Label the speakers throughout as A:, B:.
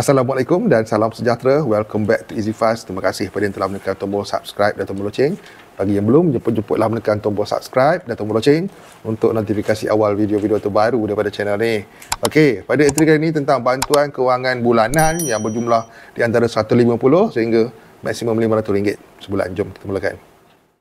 A: Assalamualaikum dan salam sejahtera. Welcome back to Easy Fast. Terima kasih kepada yang telah menekan tombol subscribe dan tombol loceng. Bagi yang belum, jemput-jemputlah menekan tombol subscribe dan tombol loceng untuk notifikasi awal video-video terbaru daripada channel ni. Okey, pada entry kali ni tentang bantuan kewangan bulanan yang berjumlah di antara RM150 sehingga maksimum RM500 sebulan. Jom kita mulakan.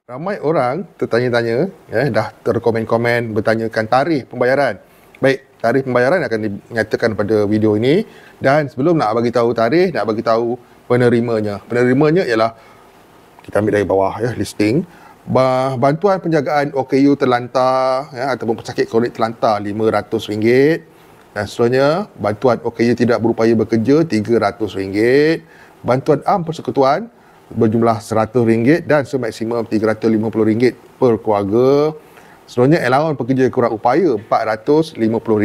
A: Ramai orang tertanya-tanya, eh, dah terkomen-komen bertanyakan tarikh pembayaran. Baik, tarikh pembayaran akan dinyatakan pada video ini dan sebelum nak bagi tahu tarikh nak bagi tahu penerimanya penerimanya ialah kita ambil dari bawah ya listing bantuan penjagaan OKU terlantar ya, ataupun pesakit kronik terlantar RM500 dan seterusnya bantuan OKU tidak berupaya bekerja RM300 bantuan am persekutuan berjumlah RM100 dan semaksimum RM350 per keluarga Selalunya allowance pekerja kurang upaya RM450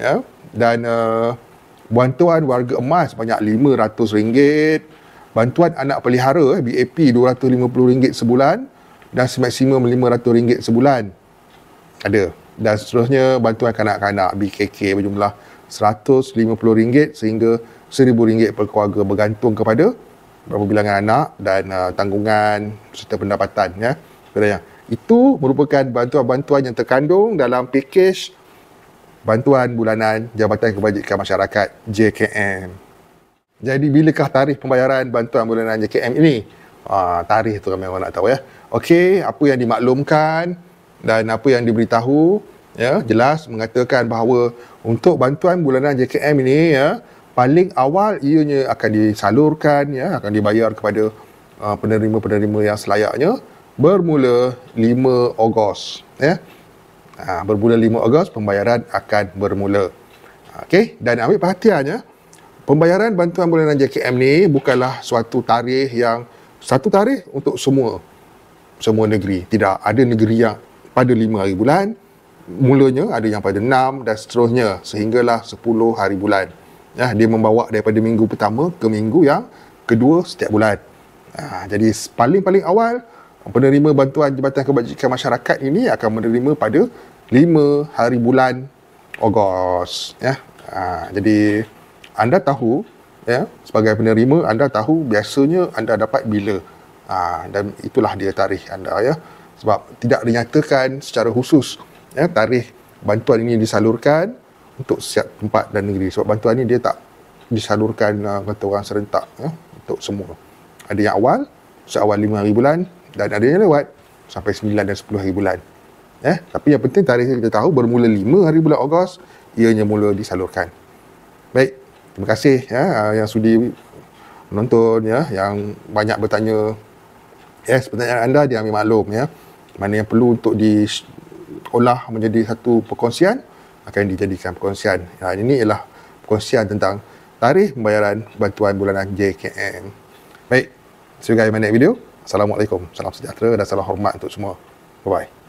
A: ya dan uh, bantuan warga emas banyak RM500 bantuan anak pelihara eh, BAP RM250 sebulan dan maksimum RM500 sebulan ada dan seterusnya bantuan kanak-kanak BKK berjumlah RM150 sehingga RM1000 per keluarga bergantung kepada berapa bilangan anak dan uh, tanggungan serta pendapatan ya kira itu merupakan bantuan-bantuan yang terkandung dalam pakej bantuan bulanan Jabatan Kebajikan Masyarakat JKM. Jadi bilakah tarikh pembayaran bantuan bulanan JKM ini? Ah, tarikh tu kami orang nak tahu ya. Okey, apa yang dimaklumkan dan apa yang diberitahu ya jelas mengatakan bahawa untuk bantuan bulanan JKM ini ya paling awal ianya akan disalurkan ya akan dibayar kepada uh, penerima-penerima yang selayaknya bermula 5 Ogos ya ha, bermula 5 Ogos pembayaran akan bermula ha, okay? dan ambil perhatiannya pembayaran bantuan bulanan JKM ni bukanlah suatu tarikh yang satu tarikh untuk semua semua negeri tidak ada negeri yang pada 5 hari bulan mulanya ada yang pada 6 dan seterusnya sehinggalah 10 hari bulan ya dia membawa daripada minggu pertama ke minggu yang kedua setiap bulan ha, jadi paling-paling awal penerima bantuan Jabatan Kebajikan Masyarakat ini akan menerima pada 5 hari bulan Ogos ya. Ha, jadi anda tahu ya sebagai penerima anda tahu biasanya anda dapat bila ha, dan itulah dia tarikh anda ya sebab tidak dinyatakan secara khusus ya tarikh bantuan ini disalurkan untuk setiap tempat dan negeri sebab bantuan ini dia tak disalurkan uh, kata orang serentak ya untuk semua ada yang awal seawal 5 hari bulan dan ada yang lewat sampai 9 dan 10 hari bulan eh tapi yang penting tarikh kita tahu bermula 5 hari bulan Ogos ianya mula disalurkan baik terima kasih ya ah, yang sudi menonton ya yang banyak bertanya ya sebenarnya anda dia ambil maklum ya mana yang perlu untuk di olah menjadi satu perkongsian akan dijadikan perkongsian ya, ini ialah perkongsian tentang tarikh pembayaran bantuan bulanan JKN baik see you mana video Assalamualaikum, salam sejahtera dan salam hormat untuk semua. Bye-bye.